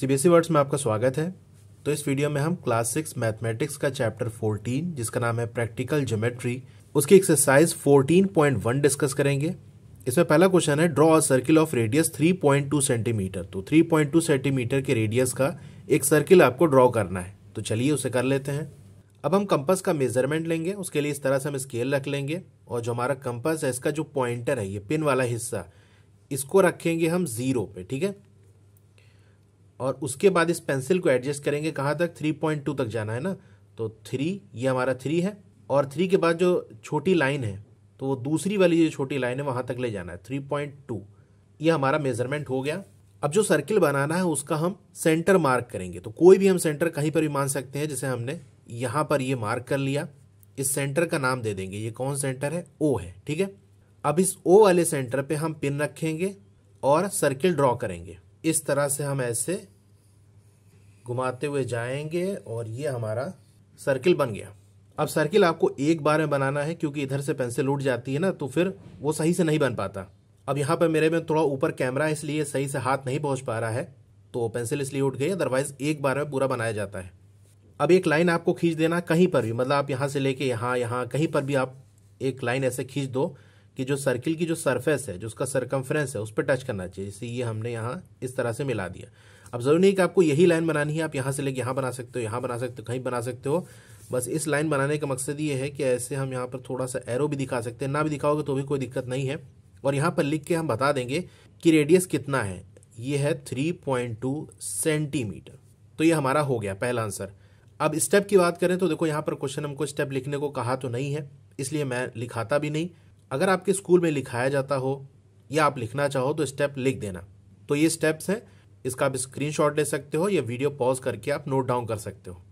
CBSE words e में आपका स्वागत है तो इस वीडियो में हम क्लास सिक्स मैथमेटिक्स का चैप्टर 14 जिसका नाम है प्रैक्टिकल ज्योमेट्री उसकी एक्सरसाइज 14.1 डिस्कस करेंगे इसमें पहला क्वेश्चन है draw a circle of radius 3.2 centimetre तो 3.2 सेंटीमीटर के रेडियस का एक सर्किल आपको ड्रॉ करना है तो चलिए उसे कर लेते हैं अब हम कंपस का मेजरमेंट लेंगे उसके लिए इस तरह से हम स्केल रख लेंगे और जो हमारा कंपस है इसका जो पॉइंटर है ये पिन वाला हिस्सा इसको रखेंगे हम जीरो पे ठीक है और उसके बाद इस पेंसिल को एडजस्ट करेंगे कहाँ तक थ्री पॉइंट टू तक जाना है ना तो थ्री ये हमारा थ्री है और थ्री के बाद जो छोटी लाइन है तो वो दूसरी वाली जो छोटी लाइन है वहाँ तक ले जाना है थ्री पॉइंट टू ये हमारा मेजरमेंट हो गया अब जो सर्किल बनाना है उसका हम सेंटर मार्क करेंगे तो कोई भी हम सेंटर कहीं पर भी मान सकते हैं जैसे हमने यहाँ पर ये मार्क कर लिया इस सेंटर का नाम दे देंगे ये कौन सेंटर है ओ है ठीक है अब इस ओ वाले सेंटर पर हम पिन रखेंगे और सर्किल ड्रॉ करेंगे इस तरह से हम ऐसे घुमाते हुए जाएंगे और ये हमारा सर्किल बन गया अब सर्किल आपको एक बार में बनाना है क्योंकि इधर से पेंसिल उठ जाती है ना तो फिर वो सही से नहीं बन पाता अब यहाँ पर मेरे में थोड़ा ऊपर कैमरा है इसलिए सही से हाथ नहीं पहुँच पा रहा है तो पेंसिल इसलिए उठ गई अदरवाइज एक बार में पूरा बनाया जाता है अब एक लाइन आपको खींच देना कहीं पर भी मतलब आप यहाँ से लेके यहाँ यहाँ कहीं पर भी आप एक लाइन ऐसे खींच दो कि जो सर्किल की जो सरफेस है जो उसका सरकमफ्रेंस है उस पर टच करना चाहिए जैसे ये हमने यहाँ इस तरह से मिला दिया अब ज़रूरी नहीं कि आपको यही लाइन बनानी है आप यहाँ से लेके यहाँ बना सकते हो यहाँ बना सकते हो कहीं बना सकते हो बस इस लाइन बनाने का मकसद ये है कि ऐसे हम यहाँ पर थोड़ा सा एरो भी दिखा सकते हैं ना भी दिखाओगे तो भी कोई दिक्कत नहीं है और यहाँ पर लिख के हम बता देंगे कि रेडियस कितना है ये है 3.2 सेंटीमीटर तो ये हमारा हो गया पहला आंसर अब स्टेप की बात करें तो देखो यहाँ पर क्वेश्चन हमको स्टेप लिखने को कहा तो नहीं है इसलिए मैं लिखाता भी नहीं अगर आपके स्कूल में लिखाया जाता हो या आप लिखना चाहो तो स्टेप लिख देना तो ये स्टेप्स हैं इसका आप स्क्रीन ले सकते हो या वीडियो पॉज करके आप नोट डाउन कर सकते हो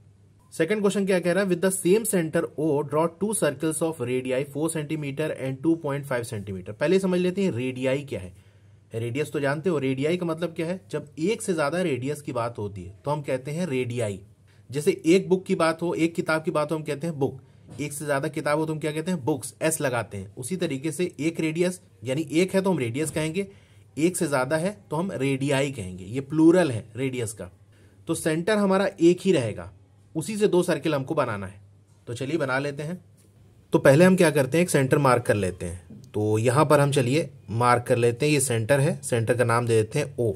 सेकेंड क्वेश्चन क्या कह रहा है with the same centre O draw two circles of radii four centimetre and two point five centimetre पहले समझ लेते हैं रेडियाई क्या है रेडियस तो जानते हो रेडियाई का मतलब क्या है जब एक से ज्यादा रेडियस की बात होती है तो हम कहते हैं रेडियाई जैसे एक बुक की बात हो एक किताब की बात हो हम कहते हैं बुक एक से ज़्यादा किताब हो तो हम क्या कहते हैं बुक्स एस लगाते हैं उसी तरीके से एक रेडियस यानी एक है तो हम रेडियस कहेंगे एक से ज़्यादा है तो हम रेडियाई कहेंगे ये प्लूरल है रेडियस का तो सेंटर हमारा एक ही रहेगा उसी से दो सर्किल हमको बनाना है तो चलिए बना लेते हैं तो पहले हम क्या करते हैं एक सेंटर मार्क कर लेते हैं तो यहाँ पर हम चलिए मार्क कर लेते हैं ये सेंटर है सेंटर का नाम दे देते हैं ओ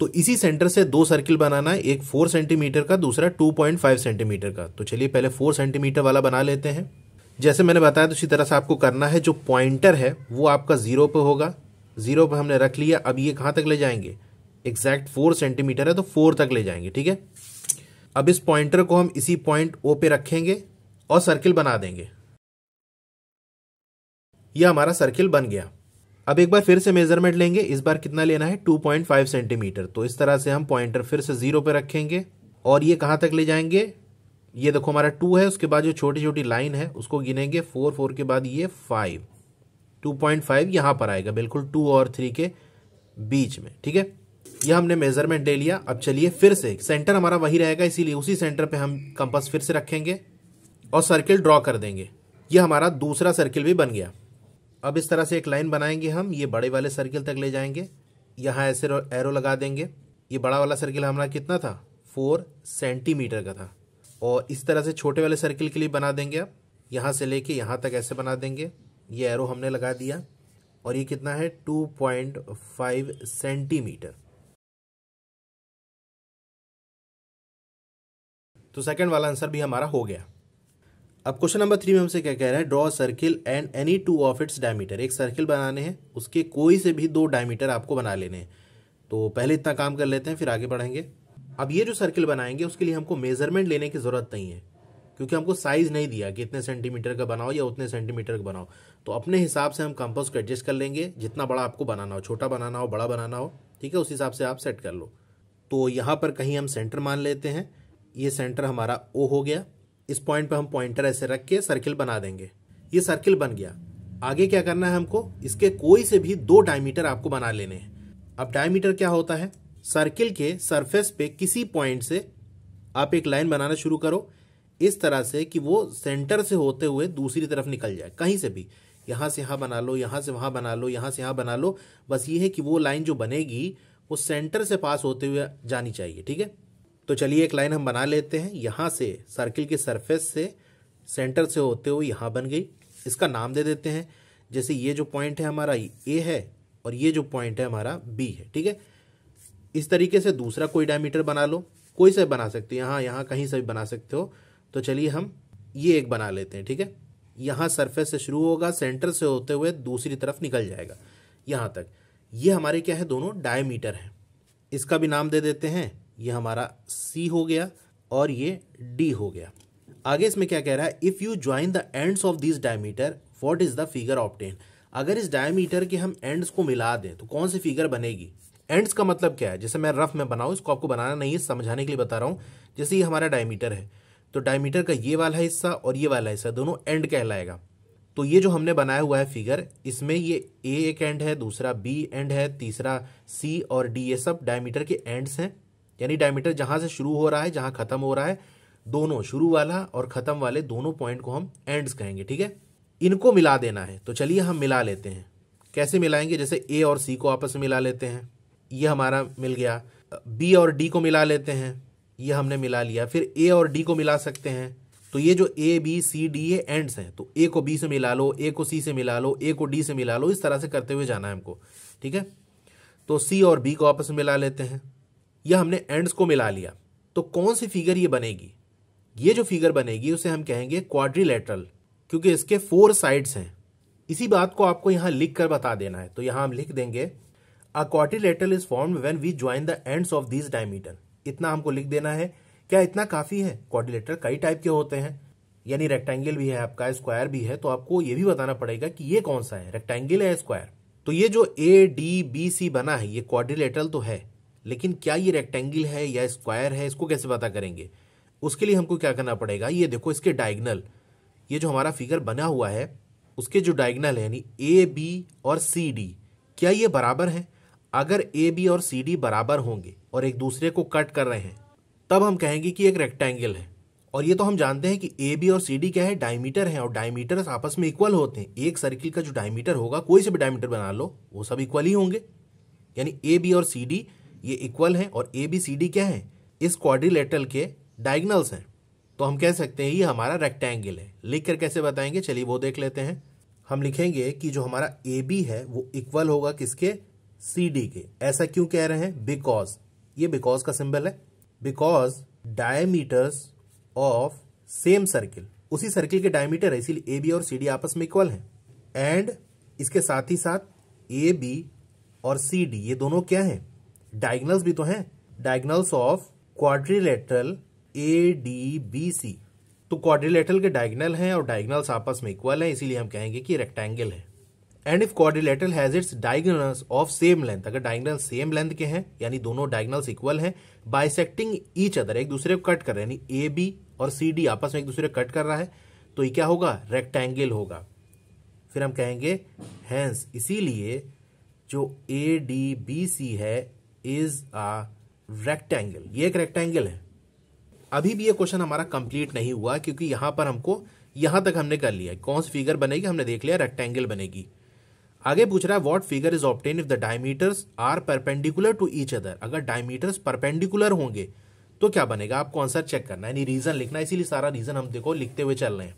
तो इसी सेंटर से दो सर्किल बनाना है एक फोर सेंटीमीटर का दूसरा टू पॉइंट फाइव सेंटीमीटर का तो चलिए पहले फोर सेंटीमीटर वाला बना लेते हैं जैसे मैंने बताया तो इसी तरह से आपको करना है जो पॉइंटर है वो आपका जीरो पे होगा जीरो पे हमने रख लिया अब ये कहां तक ले जाएंगे एग्जैक्ट फोर सेंटीमीटर है तो फोर तक ले जाएंगे ठीक है अब इस पॉइंटर को हम इसी पॉइंट ओ पे रखेंगे और सर्किल बना देंगे यह हमारा सर्किल बन गया अब एक बार फिर से मेजरमेंट लेंगे इस बार कितना लेना है 2.5 सेंटीमीटर तो इस तरह से हम पॉइंटर फिर से जीरो पे रखेंगे और ये कहाँ तक ले जाएंगे ये देखो हमारा टू है उसके बाद जो छोटी छोटी लाइन है उसको गिनेंगे फोर फोर के बाद ये फाइव टू पॉइंट फाइव यहाँ पर आएगा बिल्कुल टू और थ्री के बीच में ठीक है यह हमने मेजरमेंट ले लिया अब चलिए फिर से सेंटर हमारा वही रहेगा इसीलिए उसी सेंटर पर हम कंपस फिर से रखेंगे और सर्किल ड्रॉ कर देंगे यह हमारा दूसरा सर्किल भी बन गया अब इस तरह से एक लाइन बनाएंगे हम ये बड़े वाले सर्किल तक ले जाएंगे यहाँ ऐसे एरो लगा देंगे ये बड़ा वाला सर्किल हमारा कितना था फोर सेंटीमीटर का था और इस तरह से छोटे वाले सर्किल के लिए बना देंगे आप यहाँ से लेके यहाँ तक ऐसे बना देंगे ये एरो हमने लगा दिया और ये कितना है टू पॉइंट फाइव सेंटीमीटर तो सेकंड वाला आंसर भी हमारा हो गया अब क्वेश्चन नंबर थ्री में हमसे क्या कह रहा है draw circle and any two of its diameter एक सर्किल बनाने हैं उसके कोई से भी दो डायमीटर आपको बना लेने हैं तो पहले इतना काम कर लेते हैं फिर आगे बढ़ेंगे अब ये जो सर्किल बनाएंगे उसके लिए हमको मेजरमेंट लेने की ज़रूरत नहीं है क्योंकि हमको साइज नहीं दिया कि इतने सेंटीमीटर का बनाओ या उतने सेंटीमीटर का बनाओ तो अपने हिसाब से हम कंपोज को एडजस्ट कर लेंगे जितना बड़ा आपको बनाना हो छोटा बनाना हो बड़ा बनाना हो ठीक है उस हिसाब से आप सेट कर लो तो यहाँ पर कहीं हम सेंटर मान लेते हैं ये सेंटर हमारा ओ हो गया इस पॉइंट पे हम पॉइंटर ऐसे रख के सर्किल बना देंगे ये सर्किल बन गया आगे क्या करना है हमको इसके कोई से भी दो डायमीटर आपको बना लेने हैं अब डायमीटर क्या होता है सर्किल के सरफेस पे किसी पॉइंट से आप एक लाइन बनाना शुरू करो इस तरह से कि वो सेंटर से होते हुए दूसरी तरफ निकल जाए कहीं से भी यहाँ से यहाँ बना लो यहाँ से वहाँ बना लो यहाँ से यहाँ बना लो बस ये है कि वो लाइन जो बनेगी वो सेंटर से पास होते हुए जानी चाहिए ठीक है तो चलिए एक लाइन हम बना लेते हैं यहाँ से सर्किल के सरफेस से सेंटर से होते हुए यहाँ बन गई इसका नाम दे देते हैं जैसे ये जो पॉइंट है हमारा ए है और ये जो पॉइंट है हमारा बी है ठीक है इस तरीके से दूसरा कोई डायमीटर बना लो कोई से बना सकते हो यहाँ यहाँ कहीं से भी बना सकते हो तो चलिए हम ये एक बना लेते हैं ठीक है यहाँ सरफेस से शुरू होगा सेंटर से होते हुए दूसरी तरफ निकल जाएगा यहाँ तक ये हमारे क्या है दोनों डायमीटर हैं इसका भी नाम दे देते हैं ये हमारा सी हो गया और ये डी हो गया आगे इसमें क्या कह रहा है if you join the ends of this diameter what is the figure obtained अगर इस डायमीटर के हम एंड्स को मिला दें तो कौन सी फिगर बनेगी एंड्स का मतलब क्या है जैसे मैं रफ में बनाऊँ इसको आपको बनाना नहीं है समझाने के लिए बता रहा हूँ जैसे ये हमारा डायमीटर है तो डायमीटर का ये वाला हिस्सा और ये वाला हिस्सा दोनों एंड कहलाएगा तो ये जो हमने बनाया हुआ है फिगर इसमें ये ए एक एंड है दूसरा बी एंड है तीसरा सी और डी ये सब डायमीटर के एंड्स हैं यानी डायमीटर जहां से शुरू हो रहा है जहां खत्म हो रहा है दोनों शुरू वाला और खत्म वाले दोनों पॉइंट को हम एंड्स कहेंगे ठीक है इनको मिला देना है तो चलिए हम मिला लेते हैं कैसे मिलाएंगे जैसे ए और सी को आपस में मिला लेते हैं ये हमारा मिल गया बी और डी को मिला लेते हैं ये हमने मिला लिया फिर ए और डी को मिला सकते हैं तो ये जो ए बी सी डी ये एंड्स हैं तो ए को बी से मिला लो ए को सी से मिला लो ए को डी से मिला लो इस तरह से करते हुए जाना है हमको ठीक है तो सी और बी को आपस में मिला लेते हैं या हमने एंड्स को मिला लिया तो कौन सी फिगर ये बनेगी ये जो फिगर बनेगी उसे हम कहेंगे क्वाड्रिलेटरल क्योंकि इसके फोर साइड्स हैं इसी बात को आपको यहाँ लिख कर बता देना है तो यहाँ हम लिख देंगे a quadrilateral is form when we join the ends of this diameter इतना हमको लिख देना है क्या इतना काफी है क्वाड्रीलेटर कई टाइप के होते हैं यानी रेक्टेंगल भी है आपका स्क्वायर भी है तो आपको ये भी बताना पड़ेगा कि ये कौन सा है रेक्टेंगल है स्क्वायर तो ये जो ए डी बी सी बना है ये क्वाड्रिलेटरल तो है लेकिन क्या ये रेक्टेंगल है या स्क्वायर है इसको कैसे पता करेंगे उसके लिए हमको क्या करना पड़ेगा ये देखो इसके डायगनल ये जो हमारा फिगर बना हुआ है उसके जो डायगनल है यानी ए बी और सी डी क्या ये बराबर हैं अगर ए बी और सी डी बराबर होंगे और एक दूसरे को कट कर रहे हैं तब हम कहेंगे कि एक रेक्टेंगल है और ये तो हम जानते हैं कि ए बी और सी डी क्या है डायमीटर है और डायमीटर आपस में इक्वल होते हैं एक सर्किल का जो डायमीटर होगा कोई से भी डायमीटर बना लो वो सब इक्वल ही होंगे यानी ए बी और सी डी ये इक्वल हैं और ए बी सी डी क्या है इस क्वाड्रिलेटरल के डायगनल्स हैं तो हम कह सकते हैं ये हमारा रेक्टेंगल है लिख कर कैसे बताएंगे चलिए वो देख लेते हैं हम लिखेंगे कि जो हमारा ए बी है वो इक्वल होगा किसके सी डी के ऐसा क्यों कह रहे हैं बिकॉज ये बिकॉज का सिंबल है because diameters of same circle उसी सर्किल के डायमीटर है इसीलिए ए बी और सी डी आपस में इक्वल हैं एंड इसके साथ ही साथ ए बी और सी डी ये दोनों क्या हैं डायगनल्स भी तो हैं diagonals of quadrilateral A D B C तो क्वाड्रिलेटरल के डायगनल हैं और डायगनल्स आपस में इक्वल हैं इसीलिए हम कहेंगे कि रेक्टेंगल है and if quadrilateral has its diagonals of same length अगर डायगनल सेम लेंथ के हैं यानी दोनों डायगनल्स इक्वल हैं बाइसेक्टिंग ईच अदर एक दूसरे को कट कर रहे हैं ए बी और सी डी आपस में एक दूसरे को कट कर रहा है तो ये क्या होगा रेक्टेंगल होगा फिर हम कहेंगे हैंस इसीलिए जो ए डी बी सी है इज अ रेक्टेंगल ये एक रेक्टेंगल है अभी भी ये क्वेश्चन हमारा कंप्लीट नहीं हुआ क्योंकि यहां पर हमको यहां तक हमने कर लिया कौन सी फिगर बनेगी हमने देख लिया रेक्टेंगल बनेगी आगे पूछ रहा है what figure is obtain if the diameters are perpendicular to each other अगर डायमीटर्स परपेंडिकुलर होंगे तो क्या बनेगा आपको आंसर चेक करना है यानी रीजन लिखना इसीलिए सारा रीजन हम देखो लिखते हुए चल रहे हैं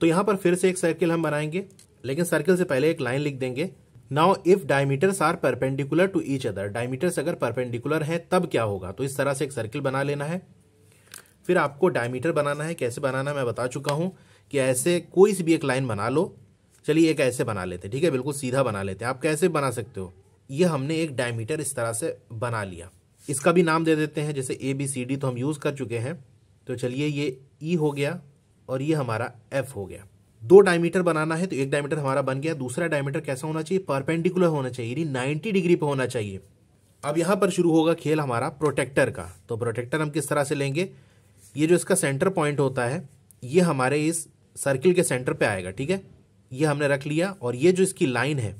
तो यहां पर फिर से एक सर्किल हम बनाएंगे लेकिन सर्किल से पहले एक लाइन लिख देंगे now if diameters are perpendicular to each other diameters अगर परपेंडिकुलर है तब क्या होगा तो इस तरह से एक सर्किल बना लेना है फिर आपको डायमीटर बनाना है कैसे बनाना मैं बता चुका हूँ कि ऐसे कोई सी भी एक लाइन बना लो चलिए एक ऐसे बना लेते हैं ठीक है बिल्कुल सीधा बना लेते हैं आप कैसे बना सकते हो ये हमने एक डायमीटर इस तरह से बना लिया इसका भी नाम दे देते हैं जैसे ए बी सी डी तो हम यूज़ कर चुके हैं तो चलिए ये ई e हो गया और ये हमारा एफ हो गया दो डायमीटर बनाना है तो एक डायमीटर हमारा बन गया दूसरा डायमीटर कैसा होना चाहिए परपेंडिकुलर होना चाहिए यानी नाइन्टी डिग्री पे होना चाहिए अब यहाँ पर शुरू होगा खेल हमारा प्रोटेक्टर का तो प्रोटेक्टर हम किस तरह से लेंगे ये जो इसका सेंटर पॉइंट होता है ये हमारे इस सर्किल के सेंटर पे आएगा ठीक है ये हमने रख लिया और ये जो इसकी लाइन है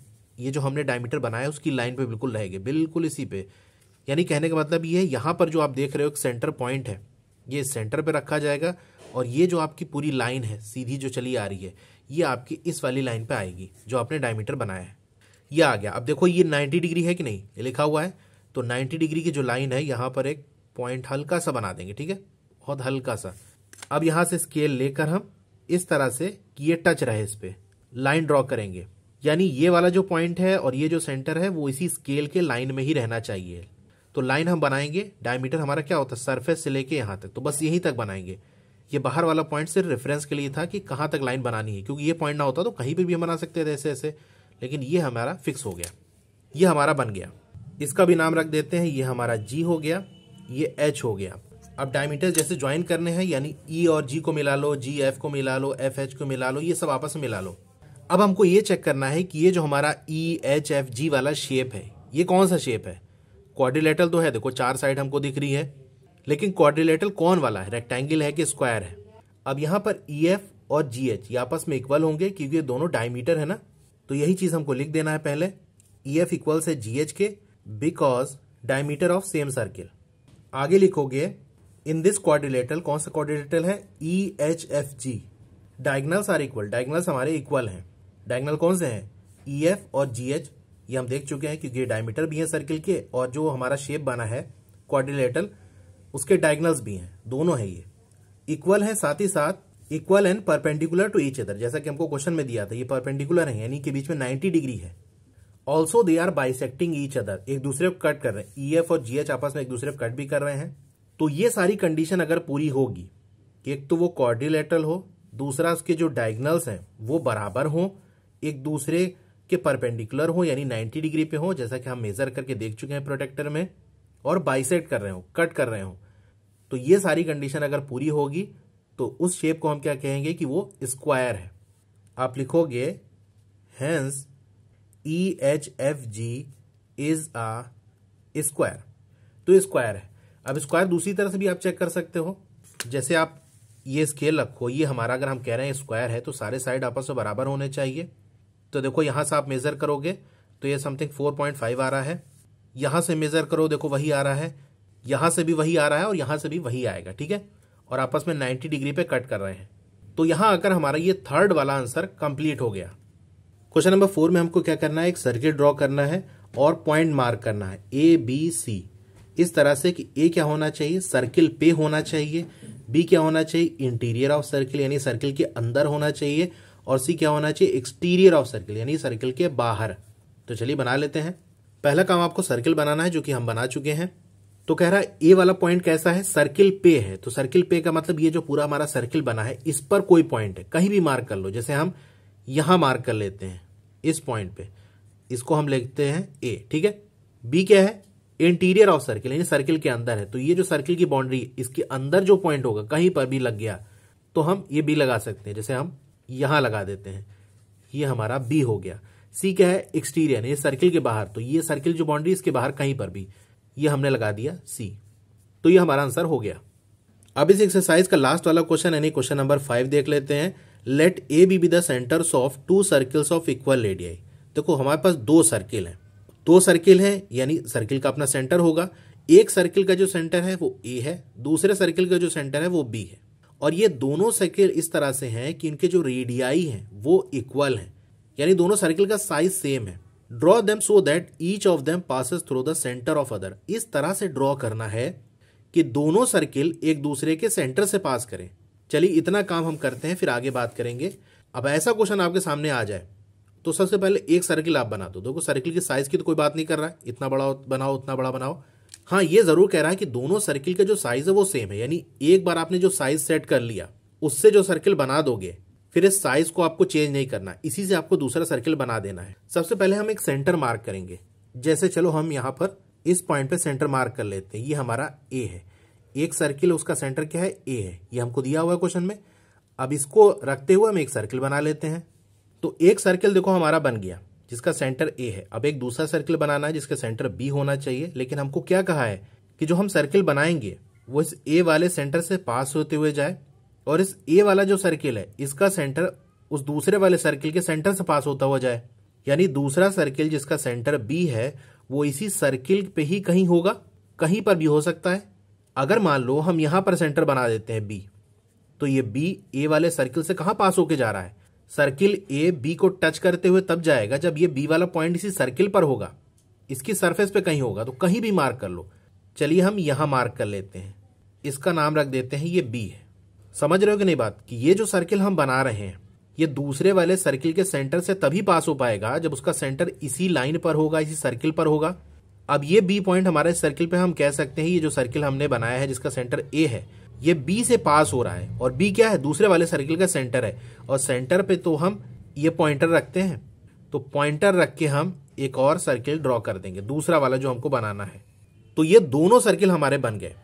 ये जो हमने डायमीटर बनाया उसकी लाइन पे बिल्कुल रहेगी बिल्कुल इसी पे यानी कहने का मतलब ये है यहाँ पर जो आप देख रहे हो एक सेंटर पॉइंट है ये सेंटर पे रखा जाएगा और ये जो आपकी पूरी लाइन है सीधी जो चली आ रही है ये आपकी इस वाली लाइन पे आएगी जो आपने डायमीटर बनाया है ये आ गया अब देखो ये 90 डिग्री है कि नहीं ये लिखा हुआ है तो 90 डिग्री की जो लाइन है यहाँ पर एक पॉइंट हल्का सा बना देंगे ठीक है बहुत हल्का सा अब यहाँ से स्केल लेकर हम इस तरह से ये टच रहे इस पर लाइन ड्रॉ करेंगे यानी ये वाला जो पॉइंट है और ये जो सेंटर है वो इसी स्केल के लाइन में ही रहना चाहिए तो लाइन हम बनाएंगे डायमीटर हमारा क्या होता है सरफेस से लेके यहाँ तक तो बस यहीं तक बनाएंगे ये बाहर वाला पॉइंट सिर्फ रेफरेंस के लिए था कि कहाँ तक लाइन बनानी है क्योंकि ये पॉइंट ना होता तो कहीं पर भी हम बना सकते थे ऐसे ऐसे लेकिन ये हमारा फिक्स हो गया ये हमारा बन गया इसका भी नाम रख देते हैं ये हमारा जी हो गया ये एच हो गया अब डायमीटर जैसे ज्वाइन करने हैं यानी ई e और जी को मिला लो जी एफ को मिला लो एफ एच को मिला लो ये सब आपस में मिला लो अब हमको ये चेक करना है कि ये जो हमारा ई एच एफ जी वाला शेप है ये कौन सा शेप है क्वाड्रिलेटरल तो है देखो चार साइड हमको दिख रही है लेकिन क्वाड्रिलेटरल कौन वाला है रेक्टेंगल है कि स्क्वायर है अब यहां पर ई e एफ और जी एच ये आपस में इक्वल होंगे क्योंकि ये दोनों डायमीटर है ना तो यही चीज हमको लिख देना है पहले ई एफ इक्वल्स है जी एच के because diameter of same circle आगे लिखोगे इन दिस क्वाड्रिलेटरल कौन सा क्वाड्रिलेटरल है E H F G diagonals are equal diagonals हमारे इक्वल हैं डायगनल कौन से हैं ई e एफ और जी एच ये हम देख चुके हैं क्योंकि डायमीटर भी है सर्किल के और जो हमारा शेप बना है क्वाड्रिलेटरल उसके डायगनल्स भी हैं दोनों है ये इक्वल है साथ ही साथ equal and perpendicular to each other जैसा कि हमको क्वेश्चन में दिया था ये परपेंडिकुलर है यानी कि बीच में 90 डिग्री है also they are bisecting each other एक दूसरे को कट कर रहे हैं ई e एफ और जी आपस में एक दूसरे को कट भी कर रहे हैं तो ये सारी कंडीशन अगर पूरी होगी एक तो वो कॉर्डिलेटरल हो दूसरा उसके जो डायग्नल्स हैं वो बराबर हों एक दूसरे के परपेंडिकुलर हो यानी 90 डिग्री पे हो जैसा कि हम मेजर करके देख चुके हैं प्रोटेक्टर में और बाइसेट कर रहे हो कट कर रहे हो तो ये सारी कंडीशन अगर पूरी होगी तो उस शेप को हम क्या कहेंगे कि वो स्क्वायर है आप लिखोगे hence E H F G is a square तो स्क्वायर है अब स्क्वायर दूसरी तरह से भी आप चेक कर सकते हो जैसे आप ये स्केल रखो ये हमारा अगर हम कह रहे हैं स्क्वायर है तो सारे साइड आपस में बराबर होने चाहिए तो देखो यहां से आप मेज़र करोगे तो ये समथिंग 4.5 आ रहा है यहां से मेज़र करो देखो वही आ रहा है यहां से भी वही आ रहा है और यहां से भी वही आएगा ठीक है और आपस में 90 डिग्री पे कट कर रहे हैं तो यहां आकर हमारा ये थर्ड वाला आंसर कंप्लीट हो गया क्वेश्चन नंबर फोर में हमको क्या करना है एक सर्किट ड्रॉ करना है और पॉइंट मार्क करना है ए बी सी इस तरह से कि ए क्या होना चाहिए सर्किल पे होना चाहिए बी क्या होना चाहिए इंटीरियर ऑफ सर्किल यानी सर्किल के अंदर होना चाहिए और सी क्या होना चाहिए एक्सटीरियर ऑफ सर्किल यानी सर्किल के बाहर तो चलिए बना लेते हैं पहला काम आपको सर्किल बनाना है जो कि हम बना चुके हैं तो कह रहा है ए वाला पॉइंट कैसा है सर्किल पे है तो सर्किल पे का मतलब ये जो पूरा हमारा सर्किल बना है इस पर कोई पॉइंट है कहीं भी मार्क कर लो जैसे हम यहां मार्क कर लेते हैं इस पॉइंट पे इसको हम लिखते हैं ए ठीक है बी क्या है इंटीरियर ऑफ सर्किल यानी सर्किल के अंदर है तो ये जो सर्किल की बाउंड्री इसके अंदर जो पॉइंट होगा कहीं पर भी लग गया तो हम ये बी लगा सकते हैं जैसे हम यहां लगा देते हैं ये हमारा बी हो गया सी क्या है एक्सटीरियर यानी सर्किल के बाहर तो ये सर्किल जो बाउंड्री इसके बाहर कहीं पर भी ये हमने लगा दिया सी तो ये हमारा आंसर हो गया अब इस एक्सरसाइज का लास्ट वाला क्वेश्चन यानी क्वेश्चन नंबर फाइव देख लेते हैं let A B be the centres of two circles of equal radii देखो हमारे पास दो सर्किल हैं दो सर्किल हैं यानी सर्किल का अपना सेंटर होगा एक सर्किल का जो सेंटर है वो ए है दूसरे सर्किल का जो सेंटर है वो बी है और ये दोनों सर्किल इस तरह से हैं कि इनके जो रेडियाई हैं वो इक्वल हैं यानी दोनों सर्किल का साइज सेम है draw them so that each of them passes through the centre of other इस तरह से ड्रॉ करना है कि दोनों सर्किल एक दूसरे के सेंटर से पास करें चलिए इतना काम हम करते हैं फिर आगे बात करेंगे अब ऐसा क्वेश्चन आपके सामने आ जाए तो सबसे पहले एक सर्किल आप बना दो देखो सर्किल की साइज की तो कोई बात नहीं कर रहा है इतना बड़ा बनाओ उतना बड़ा बनाओ हाँ ये जरूर कह रहा है कि दोनों सर्किल का जो साइज है वो सेम है यानी एक बार आपने जो साइज सेट कर लिया उससे जो सर्किल बना दोगे फिर इस साइज को आपको चेंज नहीं करना इसी से आपको दूसरा सर्किल बना देना है सबसे पहले हम एक सेंटर मार्क करेंगे जैसे चलो हम यहाँ पर इस पॉइंट पे सेंटर मार्क कर लेते हैं ये हमारा ए है एक सर्किल उसका सेंटर क्या है ए है ये हमको दिया हुआ है क्वेश्चन में अब इसको रखते हुए हम एक सर्किल बना लेते हैं तो एक सर्किल देखो हमारा बन गया जिसका सेंटर ए है अब एक दूसरा सर्किल बनाना है जिसका सेंटर बी होना चाहिए लेकिन हमको क्या कहा है कि जो हम सर्किल बनाएंगे वो इस ए वाले सेंटर से पास होते हुए जाए और इस ए वाला जो सर्किल है इसका सेंटर उस दूसरे वाले सर्किल के सेंटर से पास होता हुआ जाए यानी दूसरा सर्किल जिसका सेंटर बी है वो इसी सर्किल पे ही कहीं होगा कहीं पर भी हो सकता है अगर मान लो हम यहां पर सेंटर बना देते हैं बी तो ये बी ए वाले सर्किल से कहां पास होके जा रहा है सर्किल ए बी को टच करते हुए तब जाएगा जब ये बी वाला पॉइंट इसी सर्किल पर होगा इसकी सरफेस पे कहीं होगा तो कहीं भी मार्क कर लो चलिए हम यहां मार्क कर लेते हैं इसका नाम रख देते हैं ये बी है समझ रहे हो कि नहीं बात कि ये जो सर्किल हम बना रहे हैं ये दूसरे वाले सर्किल के सेंटर से तभी पास हो पाएगा जब उसका सेंटर इसी लाइन पर होगा इसी सर्किल पर होगा अब ये बी पॉइंट हमारे सर्किल पे हम कह सकते हैं ये जो सर्किल हमने बनाया है जिसका सेंटर ए है ये बी से पास हो रहा है और बी क्या है दूसरे वाले सर्किल का सेंटर है और सेंटर पे तो हम ये पॉइंटर रखते हैं तो पॉइंटर रख के हम एक और सर्किल ड्रॉ कर देंगे दूसरा वाला जो हमको बनाना है तो ये दोनों सर्किल हमारे बन गए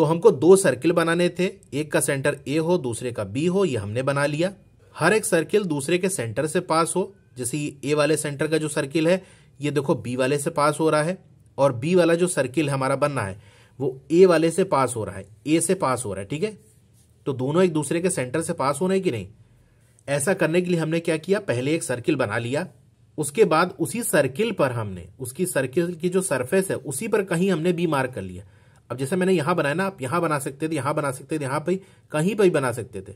तो हमको दो सर्किल बनाने थे एक का सेंटर ए हो दूसरे का बी हो ये हमने बना लिया हर एक सर्किल दूसरे के सेंटर से पास हो जैसे ये ए वाले सेंटर का जो सर्किल है ये देखो बी वाले से पास हो रहा है और बी वाला जो सर्किल हमारा बनना है वो ए वाले से पास हो रहा है ए से पास हो रहा है ठीक है तो दोनों एक दूसरे के सेंटर से पास होने की नहीं ऐसा करने के लिए हमने क्या किया पहले एक सर्किल बना लिया उसके बाद उसी सर्किल पर हमने उसकी सर्किल की जो सरफेस है उसी पर कहीं हमने बी मार्क कर लिया अब जैसे मैंने यहां बनाया ना आप यहां बना सकते थे यहां बना सकते थे यहां पर कहीं पर भी बना सकते थे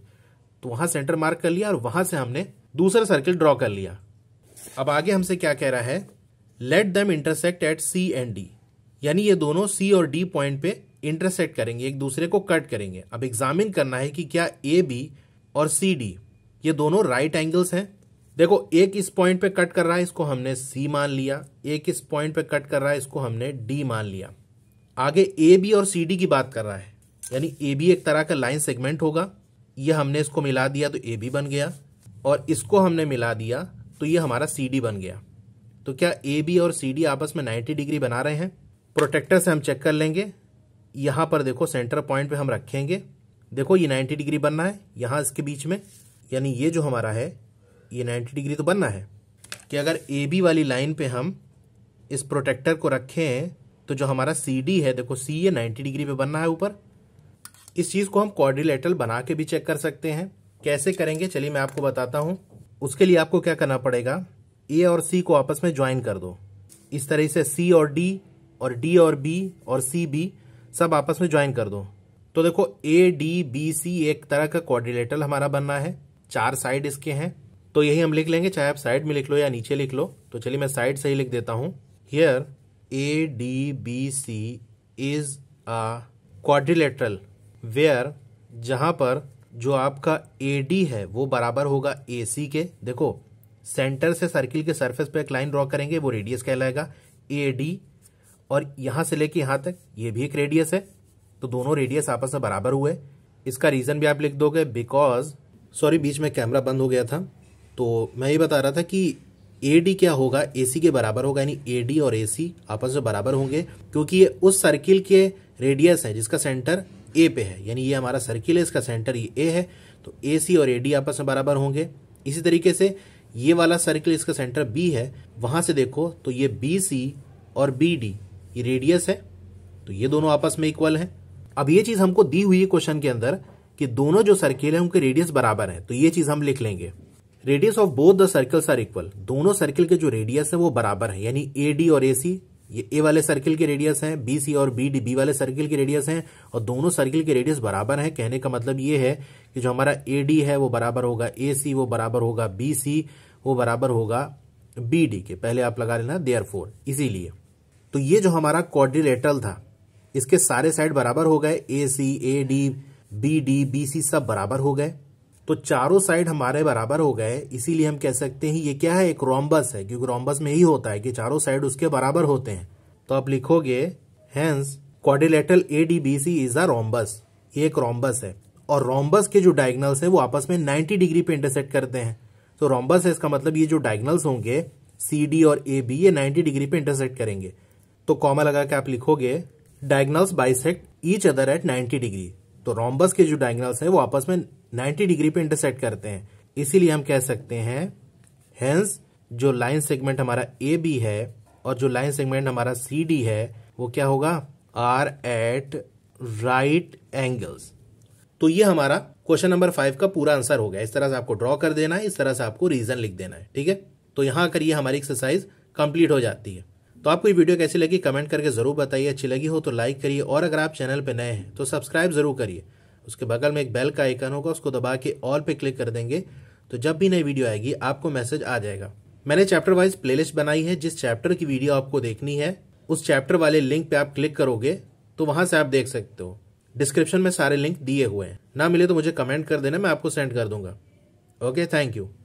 तो वहां सेंटर मार्क कर लिया और वहां से हमने दूसरा सर्किल ड्रॉ कर लिया अब आगे हमसे क्या कह रहा है let them intersect at C and D यानी ये दोनों सी और डी पॉइंट पे इंटरसेक्ट करेंगे एक दूसरे को कट करेंगे अब एग्जामिन करना है कि क्या ए बी और सी डी ये दोनों राइट एंगल्स हैं देखो एक इस पॉइंट पे कट कर रहा है इसको हमने सी मान लिया एक इस पॉइंट पे कट कर रहा है इसको हमने डी मान लिया आगे ए बी और सी डी की बात कर रहा है यानी ए बी एक तरह का लाइन सेगमेंट होगा ये हमने इसको मिला दिया तो ए बी बन गया और इसको हमने मिला दिया तो ये हमारा सी डी बन गया तो क्या ए बी और सी डी आपस में नाइन्टी डिग्री बना रहे हैं प्रोटेक्टर से हम चेक कर लेंगे यहाँ पर देखो सेंटर पॉइंट पे हम रखेंगे देखो ये नाइन्टी डिग्री बनना है यहाँ इसके बीच में यानी ये जो हमारा है ये नाइन्टी डिग्री तो बनना है कि अगर ए बी वाली लाइन पे हम इस प्रोटेक्टर को रखें तो जो हमारा सी डी है देखो सी ये नाइन्टी डिग्री पे बनना है ऊपर इस चीज़ को हम कॉर्डिलेटल बना के भी चेक कर सकते हैं कैसे करेंगे चलिए मैं आपको बताता हूँ उसके लिए आपको क्या करना पड़ेगा ए और सी को आपस में ज्वाइन कर दो इस तरह से सी और डी और डी और बी और सी बी सब आपस में ज्वाइन कर दो तो देखो ए डी बी सी एक तरह का कॉर्डिलेटल हमारा बनना है चार साइड इसके हैं तो यही हम लिख लेंगे चाहे आप साइड में लिख लो या नीचे लिख लो तो चलिए मैं साइड से ही लिख देता हूँ here A D B C is a quadrilateral where जहाँ पर जो आपका ए डी है वो बराबर होगा ए सी के देखो सेंटर से सर्किल के सरफेस पे एक लाइन ड्रॉ करेंगे वो रेडियस कहलाएगा ए डी और यहाँ से लेके यहाँ तक ये भी एक रेडियस है तो दोनों रेडियस आपस में बराबर हुए इसका रीज़न भी आप लिख दोगे बिकॉज सॉरी बीच में कैमरा बंद हो गया था तो मैं ये बता रहा था कि ए डी क्या होगा ए सी के बराबर होगा यानी ए डी और ए सी आपस में बराबर होंगे क्योंकि ये उस सर्किल के रेडियस है जिसका सेंटर ए पे है यानी ये हमारा सर्किल है इसका सेंटर ये ए है तो ए सी और ए डी आपस में बराबर होंगे इसी तरीके से ये वाला सर्किल इसका सेंटर बी है वहां से देखो तो ये बी सी और बी डी ये रेडियस है तो ये दोनों आपस में इक्वल है अब ये चीज़ हमको दी हुई है क्वेश्चन के अंदर कि दोनों जो सर्किल है उनके रेडियस बराबर है तो ये चीज़ हम लिख लेंगे radius of both the circles are equal दोनों सर्किल के जो रेडियस है वो बराबर है यानी ए डी और ए सी ये ए वाले सर्किल के रेडियस हैं बी सी और बी डी बी वाले सर्किल के रेडियस हैं और दोनों सर्किल के रेडियस बराबर हैं कहने का मतलब ये है कि जो हमारा ए डी है वो बराबर होगा ए सी वो बराबर होगा बी सी वो बराबर होगा बी डी के पहले आप लगा लेना देयर फोर इसीलिए तो ये जो हमारा क्वाड्रिलेटरल था इसके सारे साइड बराबर हो गए A C A D B D B C सब बराबर हो गए तो चारों साइड हमारे बराबर हो गए इसीलिए हम कह सकते हैं ये क्या है एक रोम्बस है क्योंकि रोम्बस में यही होता है कि चारों साइड उसके बराबर होते हैं तो आप लिखोगे hence quadrilateral A D B C is a rhombus ये एक रोम्बस है और रोम्बस के जो डायग्नल्स हैं वो आपस में 90 डिग्री पे इंटरसेक्ट करते हैं तो रोम्बस है इसका मतलब ये जो डायग्नल्स होंगे सी डी और ए बी ये 90 डिग्री पे इंटरसेक्ट करेंगे तो कॉमा लगा के आप लिखोगे diagonals bisect each other at 90 degree तो रोम्बस के जो डायगनल्स है वो आपस में 90 डिग्री पे इंटरसेक्ट करते हैं इसीलिए हम कह सकते हैं हेंस जो लाइन सेगमेंट हमारा ए बी है और जो लाइन सेगमेंट हमारा सी डी है वो क्या होगा आर एट राइट एंगल्स तो ये हमारा क्वेश्चन नंबर फाइव का पूरा आंसर हो गया इस तरह से आपको ड्रॉ कर देना है इस तरह से आपको रीजन लिख देना है ठीक है तो यहां आकर ये हमारी एक्सरसाइज कंप्लीट हो जाती है तो आपको ये वीडियो कैसी लगी कमेंट करके जरूर बताइए अच्छी लगी हो तो लाइक करिए और अगर आप चैनल पर नए हैं तो सब्सक्राइब जरूर करिए उसके बगल में एक बेल का आइकन होगा उसको दबा के ऑल पे क्लिक कर देंगे तो जब भी नई वीडियो आएगी आपको मैसेज आ जाएगा मैंने चैप्टर वाइज प्लेलिस्ट बनाई है जिस चैप्टर की वीडियो आपको देखनी है उस चैप्टर वाले लिंक पे आप क्लिक करोगे तो वहां से आप देख सकते हो डिस्क्रिप्शन में सारे लिंक दिए हुए हैं ना मिले तो मुझे कमेंट कर देना मैं आपको सेंड कर दूंगा ओके थैंक यू